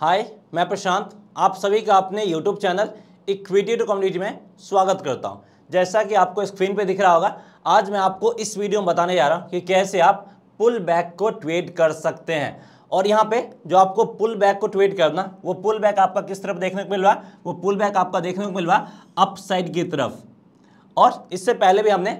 हाय मैं प्रशांत आप सभी का अपने YouTube channel equity to community में स्वागत करता हूं जैसा कि आपको स्क्रीन पे दिख रहा होगा आज मैं आपको इस वीडियो में बताने जा रहा हूं कि कैसे आप पुल बैक को ट्वेट कर सकते हैं और यहाँ पे जो आपको पुल बैक को ट्वेट करना वो पुल बैक आपका किस तरफ देखने को मिल रहा वो पुल बैक आपका देखने को मिल रहा अप साइड की तरफ और इससे पहले भी हमने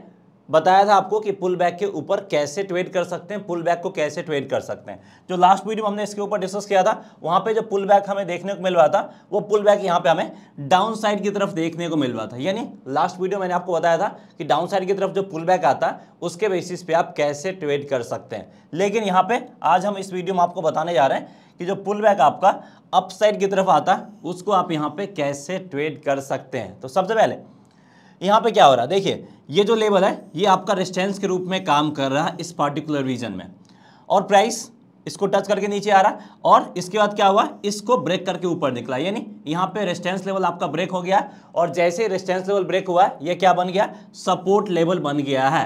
बताया था आपको कि पुल बैक के ऊपर कैसे ट्रेड कर सकते हैं पुल बैक को कैसे ट्रेड कर सकते हैं जो लास्ट वीडियो में हमने इसके ऊपर डिस्कस किया था वहां पे जो पुल बैक हमें देखने को मिल रहा था वो पुल बैक यहाँ पे हमें डाउन साइड की तरफ देखने को मिल रहा था यानी लास्ट वीडियो मैंने आपको बताया था कि डाउन साइड की तरफ जो पुल बैक आता उसके बेसिस पे आप कैसे ट्रेड कर सकते हैं लेकिन यहाँ पे आज हम इस वीडियो में आपको बताने जा रहे हैं कि जो पुल बैक आपका अपसाइड की तरफ आता है उसको आप यहाँ पे कैसे ट्रेड कर सकते हैं तो सबसे पहले यहाँ पे क्या हो रहा है देखिए ये जो लेवल है ये आपका रेस्टेंस के रूप में काम कर रहा है इस पार्टिकुलर रीजन में और प्राइस इसको टच करके नीचे आ रहा है और इसके बाद क्या हुआ इसको ब्रेक करके ऊपर निकला यानी यहाँ पे रेस्टेंस लेवल आपका ब्रेक हो गया और जैसे ही रेस्टेंस लेवल ब्रेक हुआ है ये क्या बन गया सपोर्ट लेवल बन गया है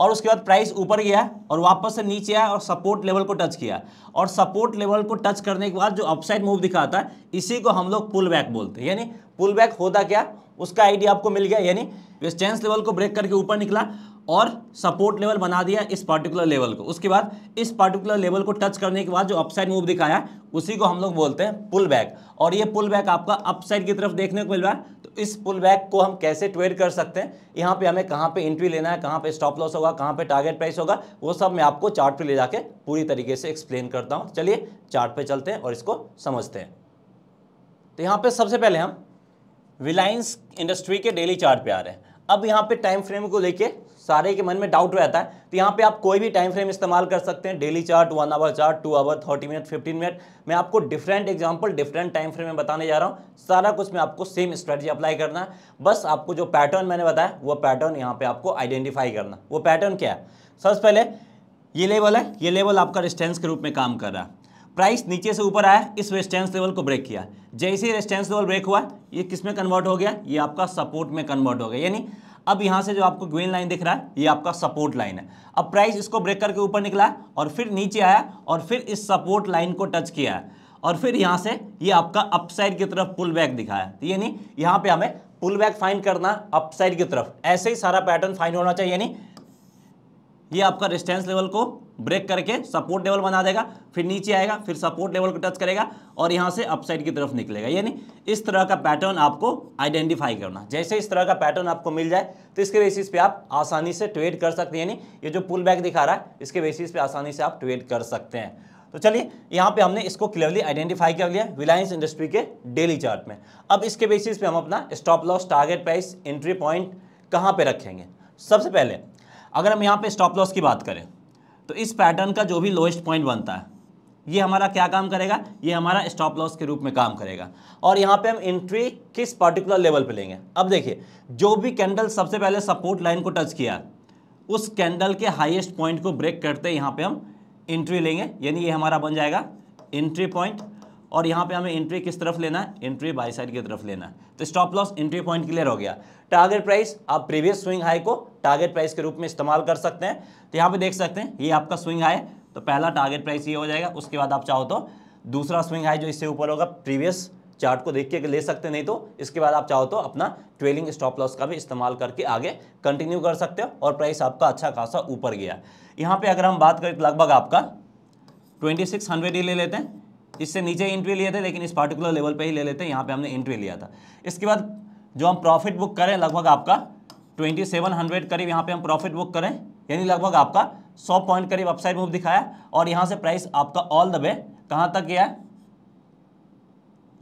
और उसके बाद प्राइस ऊपर गया और वापस से नीचे आया और सपोर्ट लेवल को टच किया और सपोर्ट लेवल को टच करने के बाद जो अपसाइड मूव दिखाता है इसी को हम लोग पुल बैक बोलते हैं यानी पुल बैक होता क्या उसका आइडिया आपको मिल गया यानी रेजिस्टेंस लेवल को ब्रेक करके ऊपर निकला और सपोर्ट लेवल बना दिया इस पार्टिकुलर लेवल को उसके बाद इस पार्टिकुलर लेवल को टच करने के बाद जो अपसाइड मूव दिखाया उसी को हम लोग बोलते हैं पुल बैक और ये पुल बैक आपका अपसाइड की तरफ देखने को मिल रहा है तो इस पुल बैक को हम कैसे ट्रेड कर सकते हैं यहाँ पे हमें कहाँ पे एंट्री लेना है कहाँ पे स्टॉप लॉस होगा कहाँ पे टारगेट प्राइस होगा वो सब मैं आपको चार्ट पे ले जाके पूरी तरीके से एक्सप्लेन करता हूँ चलिए चार्ट पे चलते हैं और इसको समझते हैं तो यहाँ पे सबसे पहले हम रिलायंस इंडस्ट्री के डेली चार्ट पे आ रहे हैं अब यहाँ पे टाइम फ्रेम को लेके सारे के मन में डाउट रहता है तो यहाँ पे आप कोई भी टाइम फ्रेम इस्तेमाल कर सकते हैं daily chart one hour chart two hour thirty minute fifteen minute मैं आपको different example different time frame में बताने जा रहा हूँ सारा कुछ मैं आपको सेम स्ट्रेटजी अप्लाई करना है बस आपको जो पैटर्न मैंने बताया वो पैटर्न यहाँ पे आपको आइडेंटिफाई करना वो पैटर्न क्या है सबसे पहले ये लेवल है ये लेवल आपका रिस्टेंस के रूप में काम कर रहा है प्राइस नीचे से ऊपर आया इस रेस्टेंस लेवल को ब्रेक किया जैसे ही रेस्टेंस लेवल ब्रेक हुआ ये किस में कन्वर्ट हो गया ये आपका सपोर्ट में कन्वर्ट हो गया यानी अब यहाँ से जो आपको ग्रीन लाइन दिख रहा है ये आपका सपोर्ट लाइन है अब प्राइस इसको ब्रेक करके ऊपर निकला और फिर नीचे आया और फिर इस सपोर्ट लाइन को टच किया और फिर यहाँ से ये आपका अपसाइड की तरफ पुल बैक दिखाया तो यानी यहाँ पे हमें पुल बैक फाइन करना अपसाइड की तरफ ऐसे ही सारा पैटर्न फाइन होना चाहिए यानी ये आपका रेस्टेंस लेवल को ब्रेक करके सपोर्ट लेवल बना देगा फिर नीचे आएगा फिर सपोर्ट लेवल को टच करेगा और यहाँ से अपसाइड की तरफ निकलेगा यानी इस तरह का पैटर्न आपको आइडेंटिफाई करना जैसे इस तरह का पैटर्न आपको मिल जाए तो इसके बेसिस पे आप आसानी से ट्रेड कर सकते हैं यानी ये जो पुल बैक दिखा रहा है इसके बेसिस पे आसानी से आप ट्रेड कर सकते हैं तो चलिए यहाँ पे हमने इसको क्लियरली आइडेंटिफाई कर लिया रिलायंस इंडस्ट्री के डेली चार्ट में अब इसके बेसिस पे हम अपना stop loss target price entry point कहाँ पे रखेंगे सबसे पहले अगर हम यहाँ पे स्टॉप लॉस की बात करें तो इस पैटर्न का जो भी लोएस्ट पॉइंट बनता है ये हमारा क्या काम करेगा ये हमारा स्टॉप लॉस के रूप में काम करेगा और यहाँ पे हम एंट्री किस पर्टिकुलर लेवल पे लेंगे अब देखिए जो भी कैंडल सबसे पहले सपोर्ट लाइन को टच किया उस कैंडल के हाइएस्ट पॉइंट को ब्रेक करते यहाँ पर हम एंट्री लेंगे यानी ये हमारा बन जाएगा एंट्री पॉइंट और यहाँ पे हमें एंट्री किस तरफ लेना है एंट्री बाई साइड की तरफ लेना है तो stop loss entry point clear हो गया टारगेट प्राइस आप प्रीवियस स्विंग हाई को टारगेट प्राइस के रूप में इस्तेमाल कर सकते हैं तो यहाँ पे देख सकते हैं ये आपका स्विंग हाई तो पहला टारगेट प्राइस ये हो जाएगा उसके बाद आप चाहो तो दूसरा स्विंग हाई जो इससे ऊपर होगा प्रीवियस चार्ट को देख के ले सकते नहीं तो इसके बाद आप चाहो तो अपना ट्रेलिंग स्टॉप लॉस का भी इस्तेमाल करके आगे कंटिन्यू कर सकते हो और प्राइस आपका अच्छा खासा ऊपर गया यहाँ पे अगर हम बात करें तो लगभग आपका 2600 ही ले लेते हैं इससे नीचे इंट्री लिए थे लेकिन इस पार्टिकुलर लेवल पे ही ले लेते हैं यहाँ पे हमने इंट्री लिया था इसके बाद जो हम प्रॉफिट बुक करें लगभग आपका 2700 करीब यहाँ पे हम प्रॉफिट बुक करें यानी लगभग आपका 100 पॉइंट करीब अपसाइड मूव दिखाया और यहाँ से प्राइस आपका ऑल द वे कहाँ तक गया है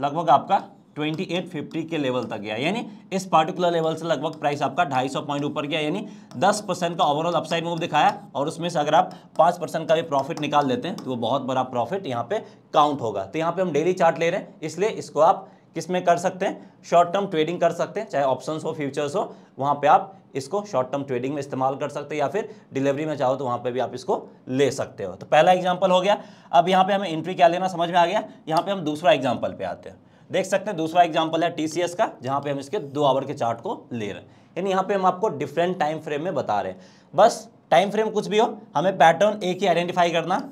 लगभग आपका 2850 के लेवल तक गया यानी इस पार्टिकुलर लेवल से लगभग प्राइस आपका 250 पॉइंट ऊपर गया यानी 10 परसेंट का ओवरऑल अपसाइड मूव दिखाया और उसमें से अगर आप 5 परसेंट का भी प्रॉफिट निकाल लेते हैं तो वो बहुत बड़ा प्रॉफिट यहाँ पे काउंट होगा तो यहाँ पे हम डेली चार्ट ले रहे हैं इसलिए इसको आप किस में कर सकते हैं शॉर्ट टर्म ट्रेडिंग कर सकते हैं चाहे ऑप्शन हो फ्यूचर्स हो वहाँ पर आप इसको शॉर्ट टर्म ट्रेडिंग में इस्तेमाल कर सकते हैं या फिर डिलीवरी में चाहो तो वहाँ पे भी आप इसको ले सकते हो तो पहला एग्जाम्पल हो गया अब यहाँ पे हमें एंट्री क्या लेना समझ में आ गया यहाँ पे हम दूसरा एग्जाम्पल पे आते हैं देख सकते हैं दूसरा एग्जाम्पल है टी का जहाँ पे हम इसके दो आवर के चार्ट को ले रहे हैं यानी यहाँ पे हम आपको डिफरेंट टाइम फ्रेम में बता रहे हैं बस टाइम फ्रेम कुछ भी हो हमें पैटर्न एक ही आइडेंटिफाई करना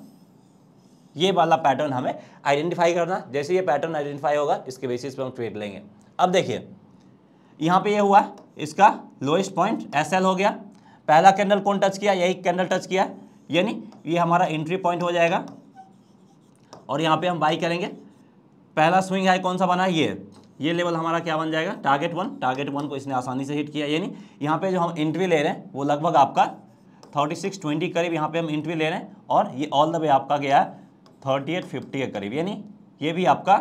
ये वाला पैटर्न हमें आइडेंटिफाई करना जैसे ये पैटर्न आइडेंटिफाई होगा इसके बेसिस पे हम ट्रेड लेंगे अब देखिए यहाँ पे ये हुआ इसका लोएस्ट पॉइंट एस हो गया पहला कैंडल कौन टच किया यही कैंडल टच किया यानी ये हमारा एंट्री पॉइंट हो जाएगा और यहाँ पे हम बाई करेंगे पहला स्विंग हाई कौन सा बना ये ये लेवल हमारा क्या बन जाएगा टारगेट वन टारगेट वन को इसने आसानी से हिट किया यानी यहाँ पे जो हम इंट्री ले रहे हैं वो लगभग आपका थर्टी सिक्स ट्वेंटी करीब यहाँ पे हम इंट्री ले रहे हैं और ये ऑल द वे आपका गया है थर्टी एट फिफ्टी के करीब यानी ये भी आपका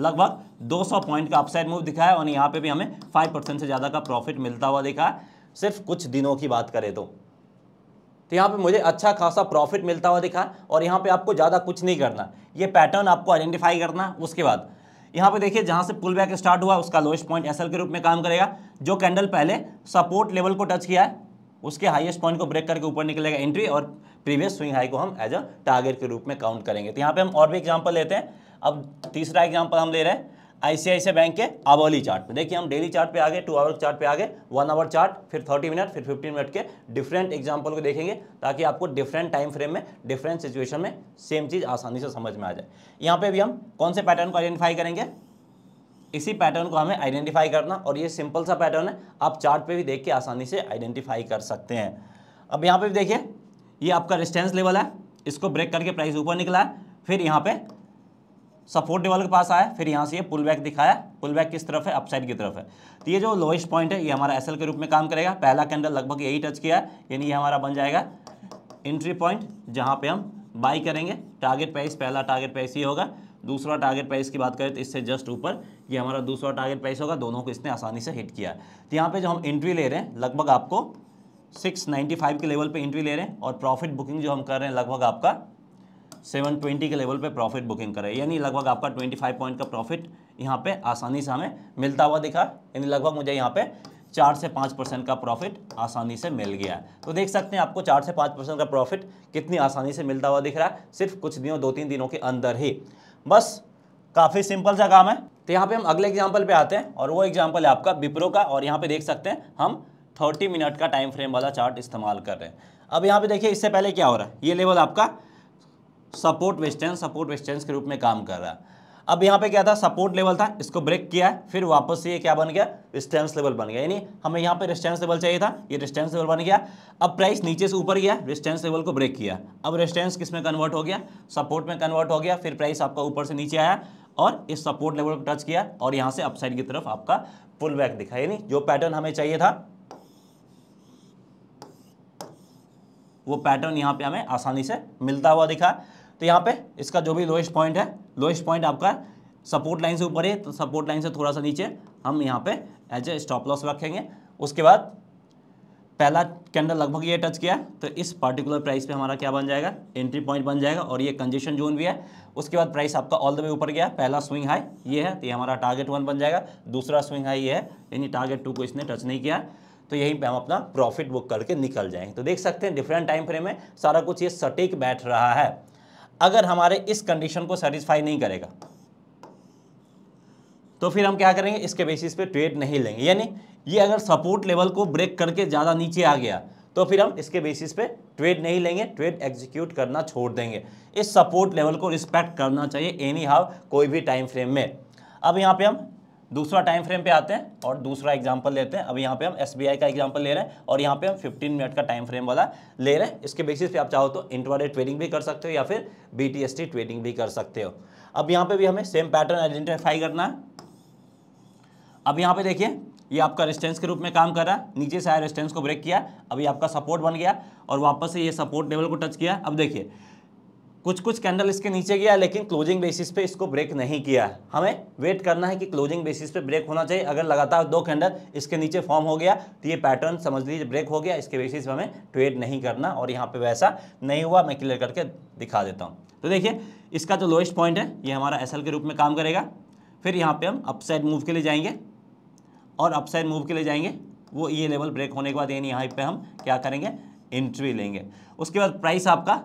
लगभग 200 पॉइंट का अपसाइड मूव दिखा है और यहाँ पे भी हमें 5 परसेंट से ज़्यादा का प्रॉफिट मिलता हुआ दिखा है सिर्फ कुछ दिनों की बात करें तो तो यहाँ पे मुझे अच्छा खासा प्रॉफिट मिलता हुआ दिखा और यहाँ पे आपको ज़्यादा कुछ नहीं करना ये पैटर्न आपको आइडेंटिफाई करना उसके बाद यहाँ पे देखिए जहाँ से पुल बैक स्टार्ट हुआ उसका लोएस्ट पॉइंट एसएल के रूप में काम करेगा जो कैंडल पहले सपोर्ट लेवल को टच किया है उसके हाईएस्ट पॉइंट को ब्रेक करके ऊपर निकलेगा एंट्री और प्रीवियस स्विंग हाई को हम एज अ टारगेट के रूप में काउंट करेंगे तो यहाँ पर हम और भी एग्जाम्पल लेते हैं अब तीसरा एग्जाम्पल हम ले रहे हैं आईसीआईसी बैंक के आवली चार्ट पे देखिए हम डेली चार्ट पे आ गए टू आवर चार्ट पे आ गए वन आवर चार्ट फिर थर्टी मिनट फिर फिफ्टीन मिनट के डिफरेंट एग्जाम्पल को देखेंगे ताकि आपको डिफरेंट टाइम फ्रेम में डिफरेंट सिचुएशन में सेम चीज़ आसानी से समझ में आ जाए यहाँ पे भी हम कौन से पैटर्न को आइडेंटिफाई करेंगे इसी पैटर्न को हमें आइडेंटिफाई करना और ये सिंपल सा पैटर्न है आप चार्ट पे भी देख के आसानी से आइडेंटिफाई कर सकते हैं अब यहाँ पे भी देखिए ये आपका रिस्टेंस लेवल है इसको ब्रेक करके प्राइस ऊपर निकला है फिर यहाँ पे सपोर्ट लेवल के पास आया फिर यहाँ से ये पुल बैक दिखाया पुल बैक किस तरफ है अपसाइड की तरफ है तो ये जो लोएस्ट पॉइंट है ये हमारा एसएल के रूप में काम करेगा पहला कैंडल लगभग यही टच किया है यानी ये हमारा बन जाएगा एंट्री पॉइंट जहाँ पे हम बाई करेंगे टारगेट प्राइस पहला टारगेट प्राइस ही होगा दूसरा टारगेट प्राइस की बात करें तो इससे जस्ट ऊपर ये हमारा दूसरा टारगेट प्राइस होगा दोनों को इसने आसानी से हिट किया तो यहाँ पर जो हम एंट्री ले रहे हैं लगभग आपको फाइव के लेवल पे एंट्री ले रहे हैं और प्रॉफिट बुकिंग जो हम कर रहे हैं लगभग आपका 720 के लेवल पे प्रॉफिट बुकिंग करें यानी लगभग आपका 25 पॉइंट का प्रॉफिट यहाँ पे आसानी से हमें मिलता हुआ दिखा यानी लगभग मुझे यहाँ पे चार से पाँच परसेंट का प्रॉफिट आसानी से मिल गया है तो देख सकते हैं आपको चार से पाँच परसेंट का प्रॉफिट कितनी आसानी से मिलता हुआ दिख रहा है सिर्फ कुछ दिनों दो तीन दिनों के अंदर ही बस काफ़ी सिंपल सा काम है तो यहाँ पे हम अगले एग्जाम्पल पे आते हैं और वो एग्जाम्पल है आपका विप्रो का और यहाँ पे देख सकते हैं हम थर्टी मिनट का टाइम फ्रेम वाला चार्ट इस्तेमाल कर रहे हैं अब यहाँ पे देखिए इससे पहले क्या हो रहा है ये लेवल आपका सपोर्ट वेस्टेंस सपोर्ट वेस्टेंस के रूप में काम कर रहा है अब यहाँ पे क्या था सपोर्ट लेवल था इसको ब्रेक किया है फिर वापस से ये क्या बन गया रिस्टेंस लेवल बन गया यानी हमें यहाँ पे रिस्टेंस लेवल चाहिए था ये रिस्टेंस लेवल बन गया अब प्राइस नीचे से ऊपर गया रिस्टेंस लेवल को ब्रेक किया अब रिस्टेंस किस में कन्वर्ट हो गया सपोर्ट में कन्वर्ट हो गया फिर प्राइस आपका ऊपर से नीचे आया और इस सपोर्ट लेवल को टच किया और यहाँ से अपसाइड की तरफ आपका पुल बैक दिखा यानी जो पैटर्न हमें चाहिए था वो पैटर्न यहाँ पे हमें आसानी से मिलता हुआ दिखा तो यहाँ पे इसका जो भी लोएस्ट पॉइंट है लोएस्ट पॉइंट आपका सपोर्ट लाइन से ऊपर है तो सपोर्ट लाइन से थोड़ा सा नीचे हम यहाँ पे एज ए स्टॉप लॉस रखेंगे उसके बाद पहला कैंडल लगभग ये टच किया तो इस पर्टिकुलर प्राइस पे हमारा क्या बन जाएगा एंट्री पॉइंट बन जाएगा और ये कंजेशन जोन भी है उसके बाद प्राइस आपका ऑल द वे ऊपर गया पहला स्विंग हाई ये है तो ये हमारा टारगेट वन बन जाएगा दूसरा स्विंग हाई ये है यानी टारगेट टू को इसने टच नहीं किया तो यहीं पे हम अपना प्रॉफिट बुक करके निकल जाएंगे तो देख सकते हैं डिफरेंट टाइम फ्रेम में सारा कुछ ये सटीक बैठ रहा है अगर हमारे इस कंडीशन को सेटिस्फाई नहीं करेगा तो फिर हम क्या करेंगे इसके बेसिस पे ट्रेड नहीं लेंगे यानी ये अगर सपोर्ट लेवल को ब्रेक करके ज़्यादा नीचे आ गया तो फिर हम इसके बेसिस पे ट्रेड नहीं लेंगे ट्रेड एग्जीक्यूट करना छोड़ देंगे इस सपोर्ट लेवल को रिस्पेक्ट करना चाहिए एनी हाव कोई भी टाइम फ्रेम में अब यहाँ पे हम दूसरा टाइम फ्रेम पे आते हैं और दूसरा एग्जांपल लेते हैं अभी यहाँ पे हम एस का एग्जांपल ले रहे हैं और यहाँ पे हम 15 मिनट का टाइम फ्रेम वाला ले रहे हैं इसके बेसिस पे आप चाहो तो इंट्राडे ट्रेडिंग भी कर सकते हो या फिर बी ट्रेडिंग भी कर सकते हो अब यहाँ पे भी हमें सेम पैटर्न आइडेंटिफाई करना है अब यहाँ पे देखिए ये आपका रिस्टेंस के रूप में काम कर रहा है नीचे से आया रिस्टेंस को ब्रेक किया अभी आपका सपोर्ट बन गया और वापस से ये सपोर्ट लेवल को टच किया अब देखिए कुछ कुछ कैंडल इसके नीचे गया लेकिन क्लोजिंग बेसिस पे इसको ब्रेक नहीं किया है हमें वेट करना है कि क्लोजिंग बेसिस पे ब्रेक होना चाहिए अगर लगातार दो कैंडल इसके नीचे फॉर्म हो गया तो ये पैटर्न समझ लीजिए ब्रेक हो गया इसके बेसिस पे हमें ट्रेड नहीं करना और यहाँ पे वैसा नहीं हुआ मैं क्लियर करके दिखा देता हूँ तो देखिए इसका जो लोएस्ट पॉइंट है ये हमारा एस के रूप में काम करेगा फिर यहाँ पर हम अपसाइड मूव के लिए जाएंगे और अपसाइड मूव के लिए जाएंगे वो ये लेवल ब्रेक होने के बाद यानी यहाँ पर हम क्या करेंगे एंट्री लेंगे उसके बाद प्राइस आपका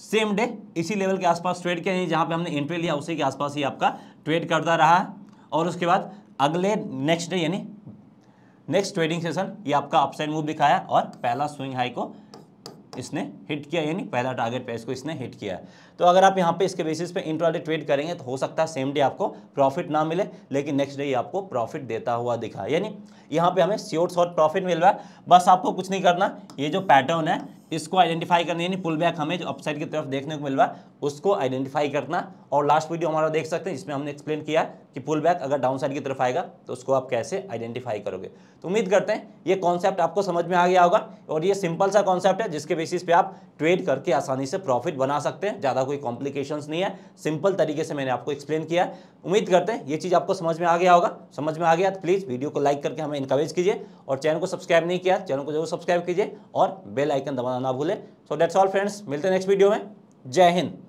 सेम डे इसी लेवल के आसपास ट्रेड किया यानी जहाँ पे हमने एंट्री लिया उसी के आसपास ही आपका ट्रेड करता रहा और उसके बाद अगले नेक्स्ट डे यानी नेक्स्ट ट्रेडिंग सेशन ये आपका अपसाइड मूव दिखाया और पहला स्विंग हाई को इसने हिट किया यानी पहला टारगेट पे इसको इसने हिट किया तो अगर आप यहाँ पे इसके बेसिस पे इंट्राडे ट्रेड करेंगे तो हो सकता है सेम डे आपको प्रॉफिट ना मिले लेकिन नेक्स्ट डे आपको प्रॉफिट देता हुआ दिखा यानी यहाँ पे हमें श्योर शॉर्ट प्रॉफिट मिल रहा है बस आपको कुछ नहीं करना ये जो पैटर्न है इसको आइडेंटिफाई करना यानी पुल बैक हमें जो अपसाइड की तरफ देखने को मिल रहा है उसको आइडेंटिफाई करना और लास्ट वीडियो हमारा देख सकते हैं जिसमें हमने एक्सप्लेन किया कि पुल बैक अगर डाउन साइड की तरफ आएगा तो उसको आप कैसे आइडेंटिफाई करोगे तो उम्मीद करते हैं ये कॉन्सेप्ट आपको समझ में आ गया होगा और ये सिंपल सा कॉन्सेप्ट है जिसके बेसिस पे आप ट्रेड करके आसानी से प्रॉफिट बना सकते हैं ज़्यादा कोई कॉम्प्लिकेशंस नहीं है सिंपल तरीके से मैंने आपको एक्सप्लेन किया उम्मीद करते हैं ये चीज़ आपको समझ में आ गया होगा समझ में आ गया तो प्लीज़ वीडियो को लाइक करके हमें इंकरेज कीजिए और चैनल को सब्सक्राइब नहीं किया चैनल को जरूर सब्सक्राइब कीजिए और बेल आइकन दबाना ना भूलें सो डेट्स ऑल फ्रेंड्स मिलते हैं नेक्स्ट वीडियो में जय हिंद